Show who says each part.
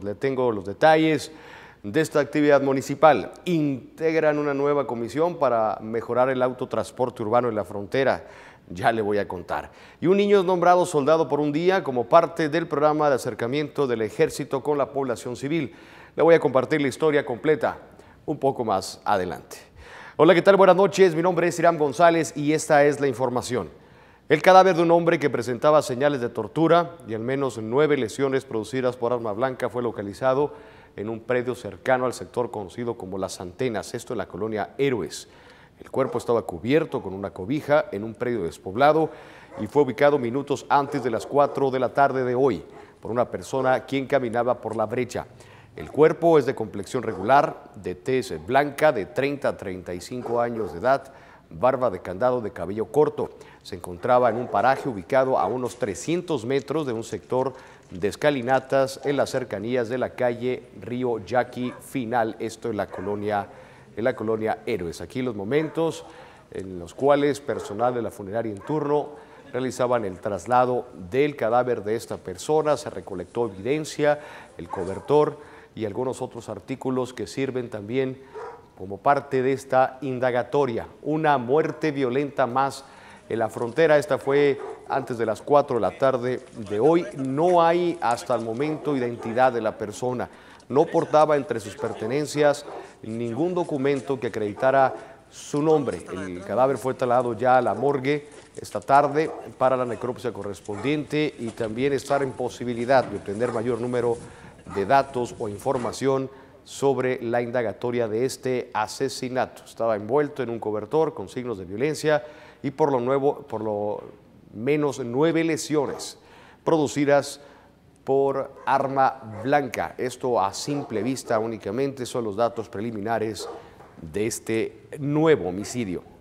Speaker 1: Pues, le tengo los detalles de esta actividad municipal. Integran una nueva comisión para mejorar el autotransporte urbano en la frontera. Ya le voy a contar. Y un niño es nombrado soldado por un día como parte del programa de acercamiento del ejército con la población civil. Le voy a compartir la historia completa un poco más adelante. Hola, ¿qué tal? Buenas noches. Mi nombre es Irán González y esta es la información. El cadáver de un hombre que presentaba señales de tortura y al menos nueve lesiones producidas por arma blanca fue localizado en un predio cercano al sector conocido como Las Antenas, esto en la colonia Héroes. El cuerpo estaba cubierto con una cobija en un predio despoblado y fue ubicado minutos antes de las 4 de la tarde de hoy por una persona quien caminaba por la brecha. El cuerpo es de complexión regular, de tez blanca, de 30 a 35 años de edad, barba de candado de cabello corto. Se encontraba en un paraje ubicado a unos 300 metros de un sector de escalinatas en las cercanías de la calle Río Yaqui Final, esto en la colonia, en la colonia Héroes. Aquí los momentos en los cuales personal de la funeraria en turno realizaban el traslado del cadáver de esta persona, se recolectó evidencia, el cobertor y algunos otros artículos que sirven también como parte de esta indagatoria. Una muerte violenta más en la frontera. Esta fue antes de las 4 de la tarde de hoy. No hay hasta el momento identidad de la persona. No portaba entre sus pertenencias ningún documento que acreditara su nombre. El cadáver fue trasladado ya a la morgue esta tarde para la necropsia correspondiente y también estar en posibilidad de obtener mayor número de datos o información sobre la indagatoria de este asesinato. Estaba envuelto en un cobertor con signos de violencia y por lo, nuevo, por lo menos nueve lesiones producidas por arma blanca. Esto a simple vista únicamente son los datos preliminares de este nuevo homicidio.